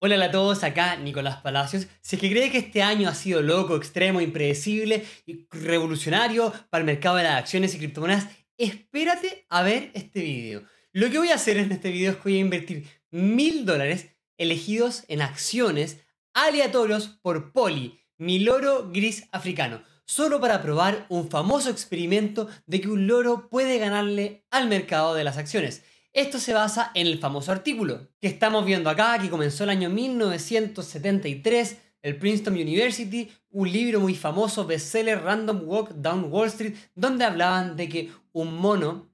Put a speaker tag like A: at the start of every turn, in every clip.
A: Hola a todos, acá Nicolás Palacios. Si es que cree que este año ha sido loco, extremo, impredecible y revolucionario para el mercado de las acciones y criptomonedas, espérate a ver este video. Lo que voy a hacer en este video es que voy a invertir mil dólares elegidos en acciones aleatorios por Poli, mi loro gris africano, solo para probar un famoso experimento de que un loro puede ganarle al mercado de las acciones. Esto se basa en el famoso artículo que estamos viendo acá, que comenzó el año 1973, el Princeton University, un libro muy famoso, bestseller Random Walk Down Wall Street, donde hablaban de que un mono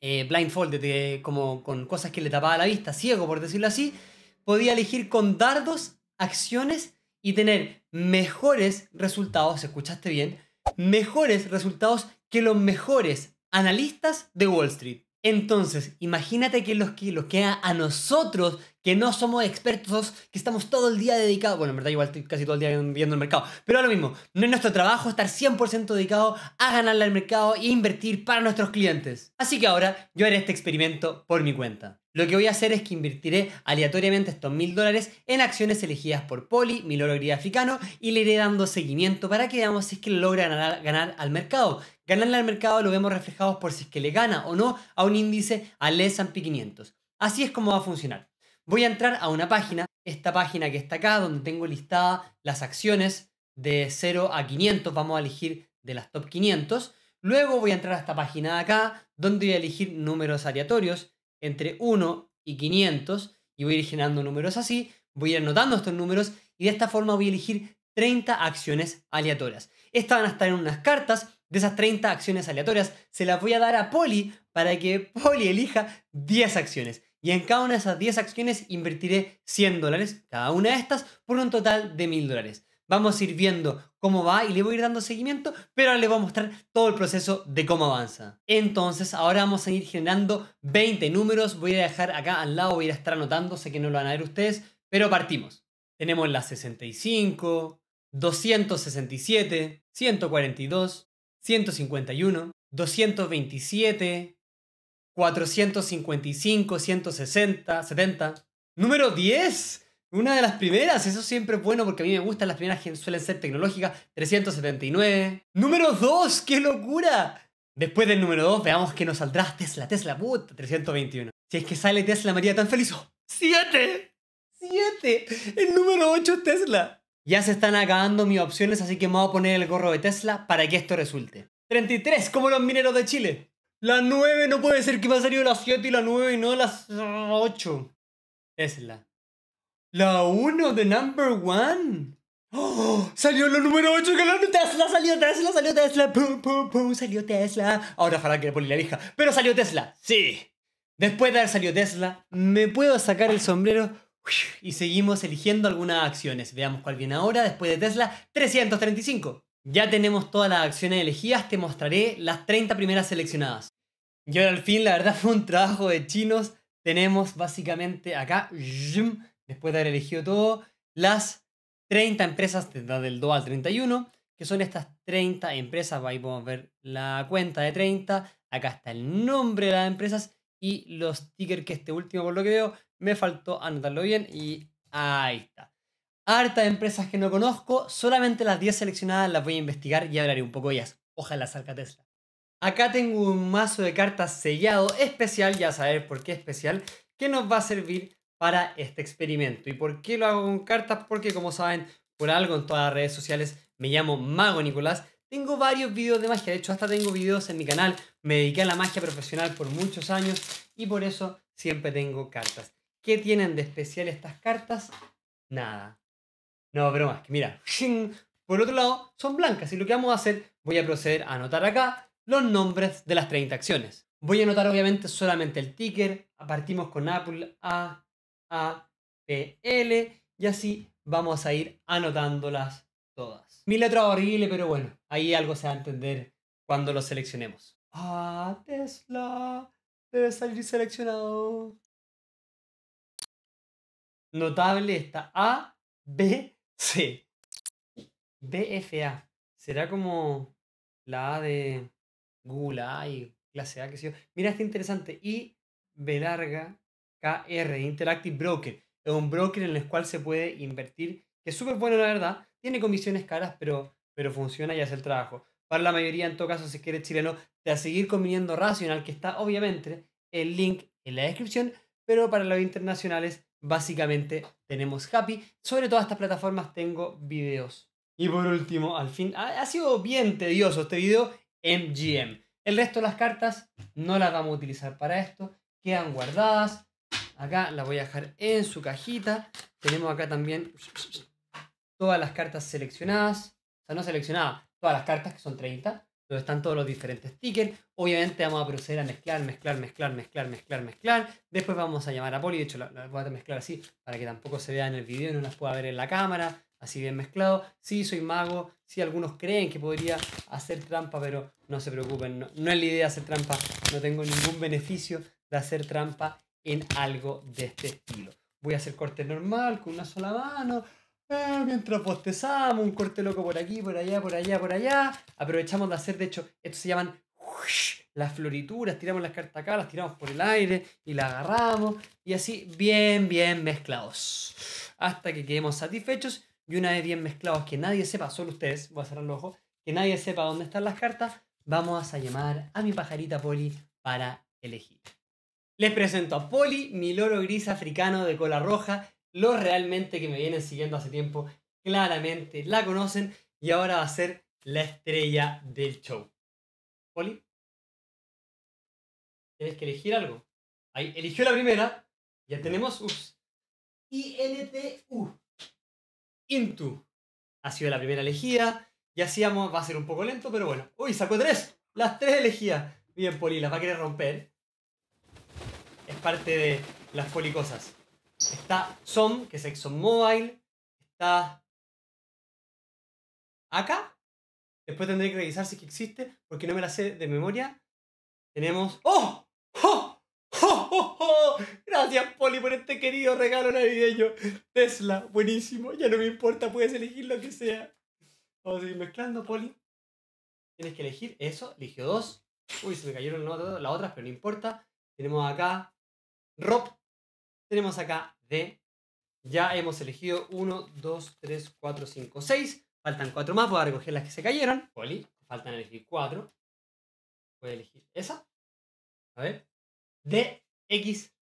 A: eh, blindfolded, eh, como con cosas que le tapaba la vista, ciego por decirlo así, podía elegir con dardos acciones y tener mejores resultados, escuchaste bien, mejores resultados que los mejores analistas de Wall Street. Entonces, imagínate que los que los queda a nosotros, que no somos expertos, que estamos todo el día dedicados, bueno, en verdad igual estoy casi todo el día viendo el mercado, pero ahora mismo, no es nuestro trabajo estar 100% dedicado a ganarle al mercado e invertir para nuestros clientes. Así que ahora yo haré este experimento por mi cuenta. Lo que voy a hacer es que invertiré aleatoriamente estos mil dólares en acciones elegidas por Poli, mi loro gris africano, y le iré dando seguimiento para que veamos si es que logra ganar, al mercado. Ganarle al mercado lo vemos reflejado por si es que le gana o no a un índice al S&P 500. Así es como va a funcionar. Voy a entrar a una página, esta página que está acá, donde tengo listadas las acciones de 0 a 500, vamos a elegir de las top 500. Luego voy a entrar a esta página de acá, donde voy a elegir números aleatorios, entre 1 y 500 y voy a ir generando números así, voy a ir anotando estos números y de esta forma voy a elegir 30 acciones aleatorias. Estas van a estar en unas cartas, de esas 30 acciones aleatorias se las voy a dar a Poli para que Poli elija 10 acciones. Y en cada una de esas 10 acciones invertiré 100 dólares, cada una de estas, por un total de 1000 dólares. Vamos a ir viendo cómo va y le voy a ir dando seguimiento, pero ahora les voy a mostrar todo el proceso de cómo avanza. Entonces, ahora vamos a ir generando 20 números. Voy a dejar acá al lado, voy a estar anotando, sé que no lo van a ver ustedes, pero partimos. Tenemos la 65, 267, 142, 151, 227, 455, 160, 70. Número 10. Una de las primeras, eso siempre es bueno porque a mí me gustan las primeras que suelen ser tecnológicas. 379. Número 2, qué locura. Después del número 2, veamos que nos saldrá Tesla, Tesla, puta, 321. Si es que sale Tesla, María, tan feliz.
B: ¡7!
A: ¡7! El número 8 es Tesla. Ya se están acabando mis opciones, así que me voy a poner el gorro de Tesla para que esto resulte. 33, como los mineros de Chile. La 9 no puede ser que me ha salido la 7 y la 9 y no las 8. Tesla. La 1 de number 1 ¡Oh! Salió la número 8 ganando Tesla, salió Tesla, salió Tesla, pum, pum, pum, salió Tesla. Ahora ojalá que le la lija pero salió Tesla, sí. Después de haber salido Tesla, me puedo sacar el sombrero y seguimos eligiendo algunas acciones. Veamos cuál viene ahora, después de Tesla, 335. Ya tenemos todas las acciones elegidas, te mostraré las 30 primeras seleccionadas. Y ahora al fin, la verdad fue un trabajo de chinos. Tenemos básicamente acá después de haber elegido todo, las 30 empresas desde el 2 al 31, que son estas 30 empresas. Ahí podemos ver la cuenta de 30. Acá está el nombre de las empresas y los tickers que este último, por lo que veo, me faltó anotarlo bien y ahí está. Harta de empresas que no conozco, solamente las 10 seleccionadas las voy a investigar y hablaré un poco de ellas. Ojalá salga Tesla. Acá tengo un mazo de cartas sellado especial, ya saber por qué especial, que nos va a servir para este experimento. ¿Y por qué lo hago con cartas? Porque como saben, por algo en todas las redes sociales me llamo Mago Nicolás. Tengo varios videos de magia, de hecho hasta tengo videos en mi canal. Me dediqué a la magia profesional por muchos años y por eso siempre tengo cartas. ¿Qué tienen de especial estas cartas? Nada. No, pero más que mira. Por otro lado, son blancas y lo que vamos a hacer, voy a proceder a anotar acá los nombres de las 30 acciones. Voy a anotar obviamente solamente el ticker. Partimos con Apple A, a, L y así vamos a ir anotándolas todas. Mi letra horrible, pero bueno, ahí algo se va a entender cuando lo seleccionemos.
B: Ah, Tesla, debe salir seleccionado. Notable está A, B, C. B, F, A
A: Será como la A de Google A y clase A, que sé yo. Mira, está interesante. I, B larga, KR, Interactive Broker. Es un broker en el cual se puede invertir, que es súper bueno la verdad, tiene comisiones caras, pero, pero funciona y hace el trabajo. Para la mayoría, en todo caso, si quieres chileno, te a seguir conviniendo Racional, que está obviamente el link en la descripción, pero para los internacionales, básicamente tenemos Happy. Sobre todas estas plataformas tengo videos. Y por último, al fin, ha sido bien tedioso este video, MGM. El resto de las cartas no las vamos a utilizar para esto, quedan guardadas Acá la voy a dejar en su cajita. Tenemos acá también todas las cartas seleccionadas. O sea, no seleccionadas, todas las cartas que son 30. Donde están todos los diferentes tickets. Obviamente vamos a proceder a mezclar, mezclar, mezclar, mezclar, mezclar, mezclar. Después vamos a llamar a Poli. De hecho, la voy a mezclar así para que tampoco se vea en el video y no las pueda ver en la cámara. Así bien mezclado. Sí, soy mago. Sí, algunos creen que podría hacer trampa, pero no se preocupen. No, no es la idea hacer trampa. No tengo ningún beneficio de hacer trampa en algo de este estilo. Voy a hacer corte normal, con una sola mano, eh, mientras postezamos, un corte loco por aquí, por allá, por allá, por allá. Aprovechamos de hacer, de hecho, esto se llaman las florituras, tiramos las cartas acá, las tiramos por el aire y las agarramos. Y así, bien, bien mezclados. Hasta que quedemos satisfechos. Y una vez bien mezclados, que nadie sepa, solo ustedes, voy a cerrar los ojo, que nadie sepa dónde están las cartas, vamos a llamar a mi pajarita Poli para elegir. Les presento a Poli, mi loro gris africano de cola roja. Los realmente que me vienen siguiendo hace tiempo claramente la conocen y ahora va a ser
B: la estrella del show. Poli, tienes que elegir algo. Ahí eligió la primera, ya tenemos US. INTU. Intu. Ha sido la primera elegida. Y hacíamos,
A: va a ser un poco lento, pero bueno. Uy, sacó tres. Las tres elegidas. Bien, Poli, las va a querer romper
B: es parte de las policosas. Está SOM, que es ExxonMobil. Está. acá. Después tendré que revisar si que existe, porque no me la sé de memoria. Tenemos. ¡Oh!
A: ¡Oh! ¡Oh! ¡Oh! Gracias, Poli, por este querido regalo navideño. Tesla, buenísimo. Ya no me importa, puedes elegir lo que sea. Vamos a seguir mezclando, Poli. Tienes que elegir eso. Eligió dos. Uy, se me cayeron las otras, pero no importa. Tenemos acá Rob. Tenemos acá D. Ya hemos elegido 1, 2, 3, 4, 5, 6. Faltan 4 más. Voy a recoger las que se cayeron.
B: Poli. Faltan elegir 4. Voy a elegir esa. A ver. DX.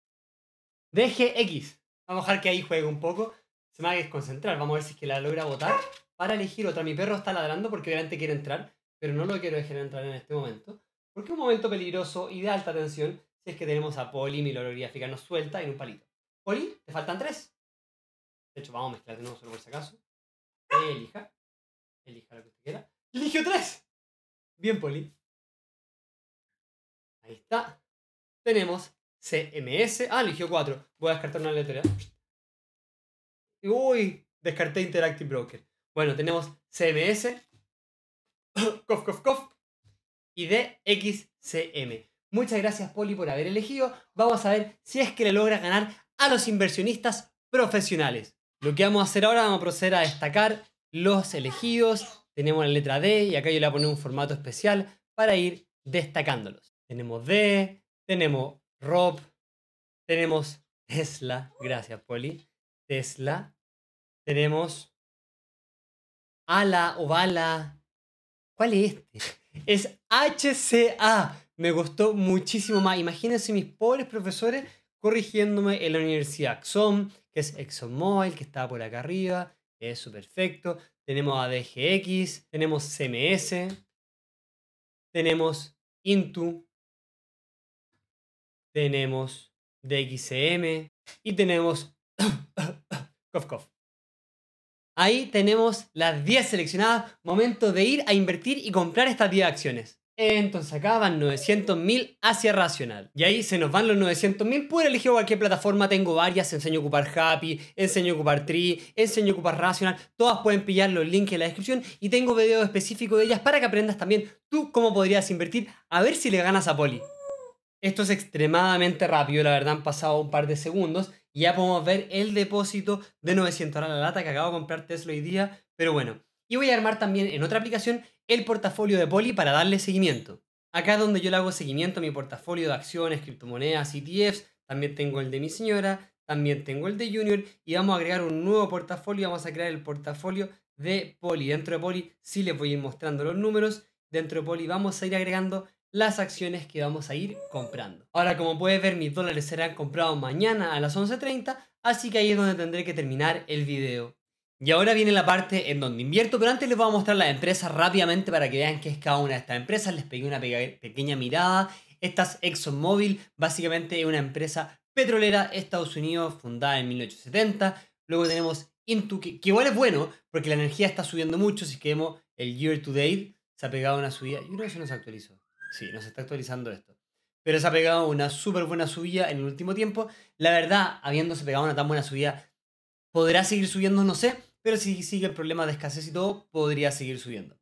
B: DGX. Vamos a dejar que ahí juegue un poco.
A: Se me va a desconcentrar. Vamos a ver si es que la logra votar Para elegir otra. Mi perro está ladrando porque obviamente quiere entrar. Pero no lo quiero dejar entrar en este momento. Porque es un momento peligroso y de alta tensión es que tenemos a Poli, mi gráfica nos suelta en un palito. Poli, te faltan tres.
B: De hecho, vamos a mezclar de nuevo solo por si acaso. Elija. Elija lo que usted quiera. ¡Eligió tres! Bien, Poli. Ahí está. Tenemos CMS. Ah, eligió cuatro. Voy a descartar una letra.
A: Uy, descarté Interactive Broker. Bueno, tenemos CMS. cof, cof, cof. Y DXCM. Muchas gracias, Poli, por haber elegido. Vamos a ver si es que le logra ganar a los inversionistas profesionales. Lo que vamos a hacer ahora, vamos a proceder a destacar los elegidos. Tenemos la letra D y acá yo le voy a poner un formato especial para ir destacándolos. Tenemos D,
B: tenemos Rob, tenemos Tesla, gracias Poli, Tesla, tenemos Ala o Bala.
A: ¿Cuál es este? Es HCA me gustó muchísimo más. Imagínense mis pobres profesores corrigiéndome en la universidad. Exxon, que es ExxonMobil, que está por acá arriba, eso perfecto. Tenemos ADGX, tenemos CMS,
B: tenemos Intu, tenemos DXM y tenemos
A: Cof Ahí tenemos las 10 seleccionadas. Momento de ir a invertir y comprar estas 10 acciones. Entonces acá van 900.000 hacia Racional. Y ahí se nos van los 900.000. Puedo elegir cualquier plataforma. Tengo varias. Enseño a ocupar Happy, enseño a ocupar Tree, enseño a ocupar Racional. Todas pueden pillar los links en la descripción. Y tengo videos específicos de ellas para que aprendas también tú cómo podrías invertir. A ver si le ganas a Poli. Esto es extremadamente rápido. La verdad han pasado un par de segundos. Y ya podemos ver el depósito de 900 a la lata que acabo de comprar Tesla hoy día. Pero bueno, y voy a armar también en otra aplicación el portafolio de Poli para darle seguimiento. Acá es donde yo le hago seguimiento a mi portafolio de acciones, criptomonedas, ETFs. También tengo el de mi señora, también tengo el de Junior y vamos a agregar un nuevo portafolio. Vamos a crear el portafolio de Poli. Dentro de Poli sí les voy a ir mostrando los números. Dentro de Poli vamos a ir agregando las acciones que vamos a ir comprando. Ahora, como puedes ver, mis dólares serán comprados mañana a las 11.30, así que ahí es donde tendré que terminar el video. Y ahora viene la parte en donde invierto, pero antes les voy a mostrar las empresas rápidamente para que vean qué es cada una de estas empresas. Les pegué una pequeña mirada. Esta es ExxonMobil, básicamente una empresa petrolera Estados Unidos fundada en 1870. Luego tenemos Intu, que, igual es bueno porque la energía está subiendo mucho. Si queremos el year to date, se ha pegado una subida. Yo creo que eso nos actualizó. Sí, nos está actualizando esto. Pero se ha pegado una súper buena subida en el último tiempo. La verdad, habiéndose pegado una tan buena subida, ¿podrá seguir subiendo? No sé pero si sigue el problema de escasez y todo, podría seguir subiendo.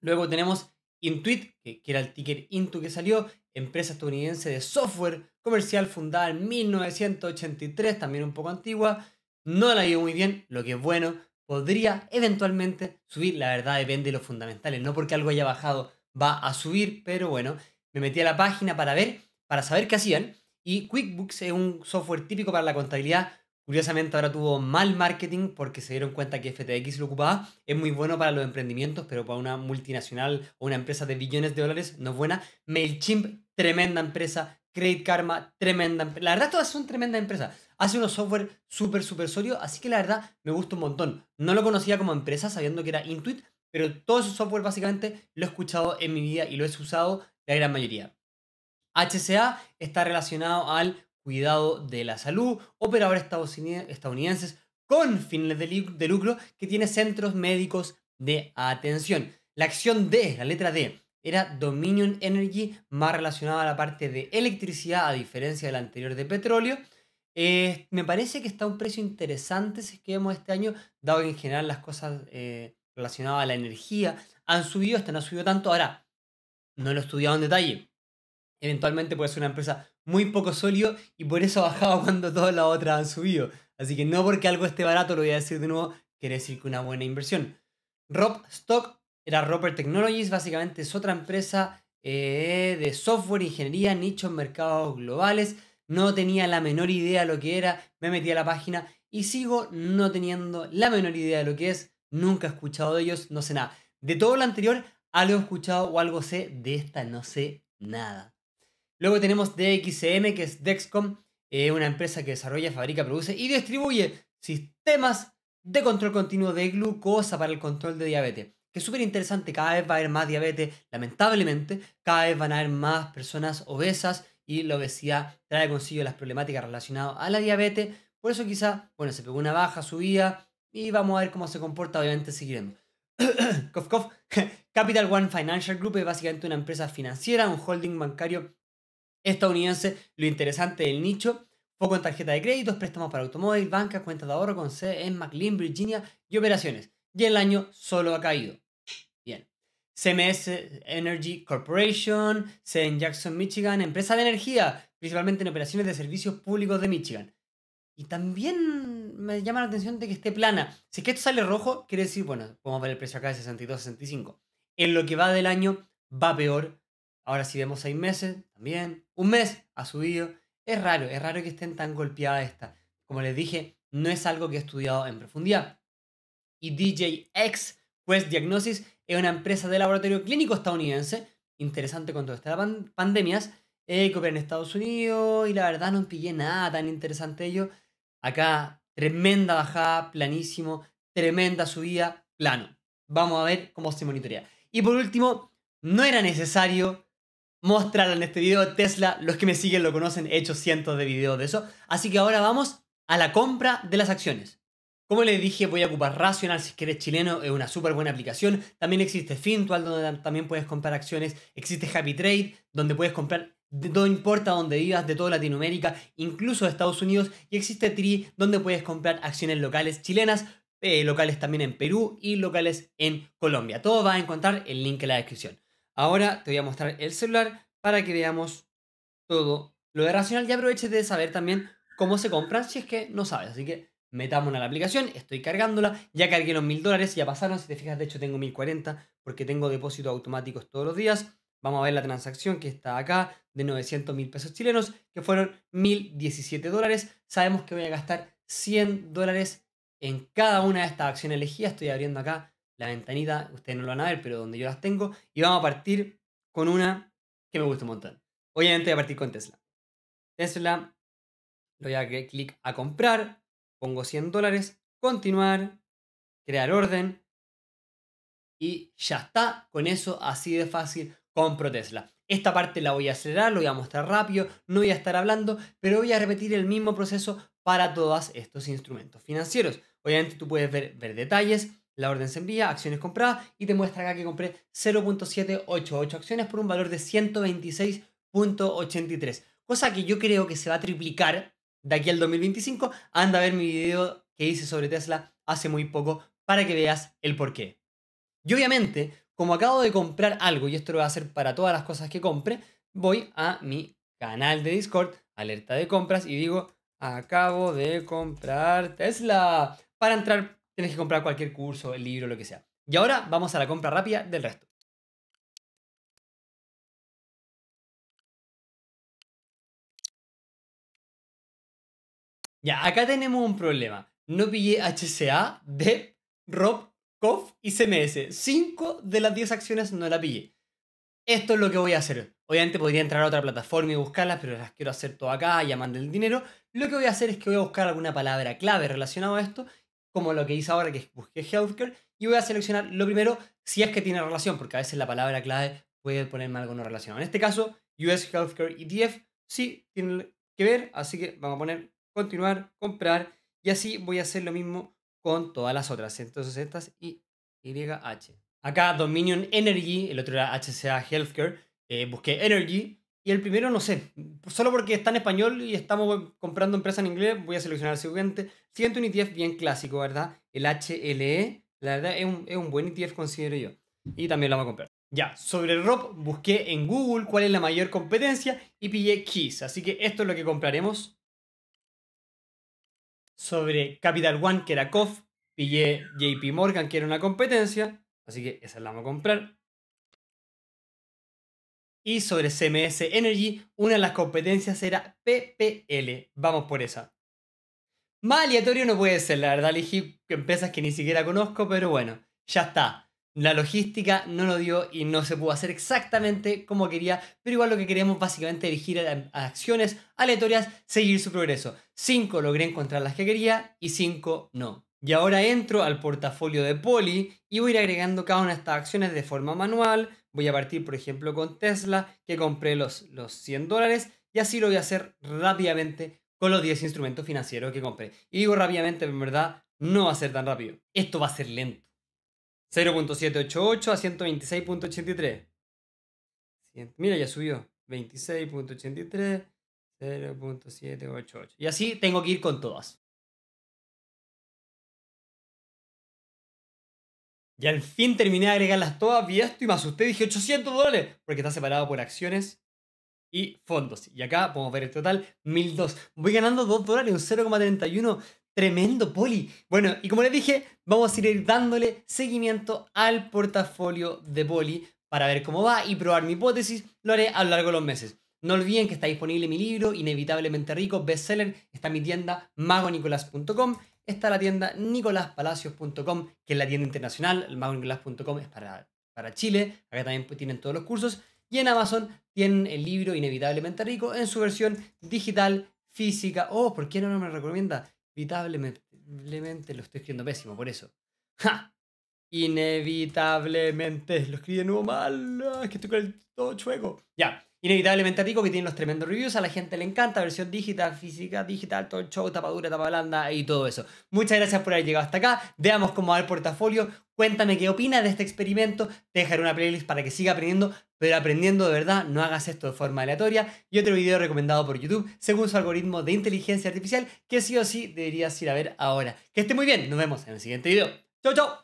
A: Luego tenemos Intuit, que era el ticker Intu que salió, empresa estadounidense de software comercial fundada en 1983, también un poco antigua. No la ha muy bien, lo que es bueno. Podría eventualmente subir, la verdad depende de los fundamentales, no porque algo haya bajado va a subir, pero bueno, me metí a la página para ver, para saber qué hacían. Y QuickBooks es un software típico para la contabilidad Curiosamente ahora tuvo mal marketing porque se dieron cuenta que FTX lo ocupaba. Es muy bueno para los emprendimientos, pero para una multinacional o una empresa de billones de dólares no es buena. MailChimp, tremenda empresa. Credit Karma, tremenda empresa. La verdad todas son tremenda empresas. Hace unos software súper, súper sólidos, así que la verdad me gusta un montón. No lo conocía como empresa sabiendo que era Intuit, pero todo su software básicamente lo he escuchado en mi vida y lo he usado la gran mayoría. HCA está relacionado al cuidado de la salud, operadores estadounidenses con fines de lucro que tiene centros médicos de atención. La acción D, la letra D, era Dominion Energy, más relacionada a la parte de electricidad, a diferencia de la anterior de petróleo. Eh, me parece que está a un precio interesante si es que vemos este año, dado que en general las cosas eh, relacionadas a la energía han subido, hasta no ha subido tanto. Ahora, no lo he estudiado en detalle, eventualmente puede ser una empresa muy poco sólido y por eso ha bajado cuando todas las otras han subido. Así que no porque algo esté barato, lo voy a decir de nuevo, quiere decir que una buena inversión. Rob Stock era Roper Technologies, básicamente es otra empresa eh, de software, ingeniería, nichos, mercados globales. No tenía la menor idea de lo que era, me metí a la página y sigo no teniendo la menor idea de lo que es. Nunca he escuchado de ellos, no sé nada. De todo lo anterior, algo he escuchado o algo sé, de esta no sé nada. Luego tenemos DXM, que es Dexcom, eh, una empresa que desarrolla, fabrica, produce y distribuye sistemas de control continuo de glucosa para el control de diabetes. Que es súper interesante, cada vez va a haber más diabetes, lamentablemente, cada vez van a haber más personas obesas y la obesidad trae consigo las problemáticas relacionadas a la diabetes. Por eso quizá, bueno, se pegó una baja, subida y vamos a ver cómo se comporta, obviamente, siguiendo. cof, Capital One Financial Group es básicamente una empresa financiera, un holding bancario estadounidense. Lo interesante del nicho fue con tarjeta de créditos, préstamos para automóviles bancas, cuentas de ahorro con C en McLean, Virginia y operaciones. Y el año solo ha caído. Bien. CMS Energy Corporation, sede en Jackson, Michigan, empresa de energía, principalmente en operaciones de servicios públicos de Michigan. Y también me llama la atención de que esté plana. Si es que esto sale rojo, quiere decir, bueno, vamos a ver el precio acá de 62, 65. En lo que va del año, va peor Ahora si vemos seis meses, también. Un mes ha subido. Es raro, es raro que estén tan golpeadas esta. Como les dije, no es algo que he estudiado en profundidad. Y DJX pues Diagnosis es una empresa de laboratorio clínico estadounidense, interesante con todo esto pandemias, eh, en Estados Unidos y la verdad no pillé nada tan interesante ello. Acá, tremenda bajada, planísimo, tremenda subida, plano. Vamos a ver cómo se monitorea. Y por último, no era necesario Mostrar en este video. Tesla, los que me siguen lo conocen, he hecho cientos de videos de eso. Así que ahora vamos a la compra de las acciones. Como les dije, voy a ocupar Rational si es eres chileno, es una súper buena aplicación. También existe Fintual, donde también puedes comprar acciones. Existe Happy Trade, donde puedes comprar no importa donde vivas, de toda Latinoamérica, incluso de Estados Unidos. Y existe Tri, donde puedes comprar acciones locales chilenas, eh, locales también en Perú y locales en Colombia. Todo vas a encontrar el link en la descripción. Ahora te voy a mostrar el celular para que veamos todo lo de racional y aproveches de saber también cómo se compran si es que no sabes. Así que metámonos a la aplicación, estoy cargándola, ya cargué los mil dólares, ya pasaron, si te fijas, de hecho tengo 1040 porque tengo depósitos automáticos todos los días. Vamos a ver la transacción que está acá de 900 mil pesos chilenos, que fueron 1017 dólares. Sabemos que voy a gastar 100 dólares en cada una de estas acciones elegidas. Estoy abriendo acá la ventanita, ustedes no lo van a ver, pero donde yo las tengo, y vamos a partir con una que me gusta un montón. Obviamente voy a partir con Tesla.
B: Tesla, le voy a dar clic a comprar, pongo 100 dólares, continuar, crear orden, y ya está,
A: con eso así de fácil compro Tesla. Esta parte la voy a acelerar, lo voy a mostrar rápido, no voy a estar hablando, pero voy a repetir el mismo proceso para todos estos instrumentos financieros. Obviamente tú puedes ver, ver detalles, la orden se envía, acciones compradas y te muestra acá que compré 0.788 acciones por un valor de 126.83. Cosa que yo creo que se va a triplicar de aquí al 2025. Anda a ver mi video que hice sobre Tesla hace muy poco para que veas el porqué. Y obviamente, como acabo de comprar algo, y esto lo voy a hacer para todas las cosas que compre, voy a mi canal de Discord, alerta de compras, y digo, acabo de comprar Tesla
B: para entrar Tienes que comprar cualquier curso, el libro, lo que sea. Y ahora vamos a la compra rápida del resto. Ya, acá tenemos un problema. No pillé HCA, DEP, ROP, COF y CMS. Cinco de las 10 acciones
A: no la pillé. Esto es lo que voy a hacer. Obviamente podría entrar a otra plataforma y buscarlas, pero las quiero hacer todo acá, llamando el dinero. Lo que voy a hacer es que voy a buscar alguna palabra clave relacionada a esto como lo que hice ahora, que busqué healthcare, y voy a seleccionar lo primero si es que tiene relación, porque a veces la palabra clave puede ponerme algo no relacionado. En este caso, US Healthcare ETF sí tiene que ver, así que vamos a poner continuar, comprar, y así voy a hacer lo mismo con todas las otras. 160 estas y YH. Acá Dominion Energy, el otro era HCA Healthcare, eh, busqué Energy, y el primero no sé. Pues solo porque está en español y estamos comprando empresa en inglés, voy a seleccionar el siguiente. Siguiente un ETF bien clásico, ¿verdad? El HLE. La verdad es un, es un buen ETF, considero yo. Y también lo vamos a comprar. Ya, sobre el ROP busqué en Google cuál es la mayor competencia y pillé Keys. Así que esto es lo que compraremos. Sobre Capital One, que era COF, pillé JP Morgan, que era una competencia. Así que esa la vamos a comprar y sobre CMS Energy, una de las competencias era PPL. Vamos por esa. Más aleatorio no puede ser, la verdad elegí empresas que ni siquiera conozco, pero bueno, ya está. La logística no lo dio y no se pudo hacer exactamente como quería, pero igual lo que queríamos básicamente elegir a, acciones aleatorias, seguir su progreso. 5 logré encontrar las que quería y 5 no. Y ahora entro al portafolio de Poli y voy a ir agregando cada una de estas acciones de forma manual, Voy a partir, por ejemplo, con Tesla, que compré los, los 100 dólares, y así lo voy a hacer rápidamente con los 10 instrumentos financieros que compré. Y digo rápidamente, en verdad, no va a ser tan rápido. Esto va a ser lento. 0.788 a 126.83. Mira, ya subió. 26.83,
B: 0.788. Y así tengo que ir con todas. Y al fin terminé de agregarlas todas, vi esto y me asusté, dije 800 dólares, porque está separado por acciones y fondos. Y acá podemos ver
A: el total, 1002. Voy ganando 2 dólares, un 0,31. Tremendo poli. Bueno, y como les dije, vamos a ir dándole seguimiento al portafolio de poli para ver cómo va y probar mi hipótesis. Lo haré a lo largo de los meses. No olviden que está disponible mi libro, Inevitablemente Rico, bestseller. Está mi tienda magonicolas.com está la tienda nicolaspalacios.com, que es la tienda internacional. El es para, para Chile. Acá también pues, tienen todos los cursos. Y en Amazon tienen el libro Inevitablemente Rico en su versión digital, física. Oh, ¿por qué no me recomienda? Inevitablemente lo estoy escribiendo pésimo, por eso. Inevitablemente lo escribí de nuevo mal. es que estoy con el todo chueco. Ya. Inevitablemente Rico, que tiene los tremendos reviews, a la gente le encanta, versión digital, física, digital, todo el show, tapa dura, tapa blanda y todo eso. Muchas gracias por haber llegado hasta acá, veamos cómo va el portafolio, cuéntame qué opinas de este experimento, te dejaré una playlist para que siga aprendiendo, pero aprendiendo de verdad, no hagas esto de forma aleatoria y otro video recomendado por YouTube según su algoritmo de inteligencia artificial que sí o sí deberías ir a ver ahora. Que esté muy bien, nos vemos en el siguiente video. ¡Chao, chao chau.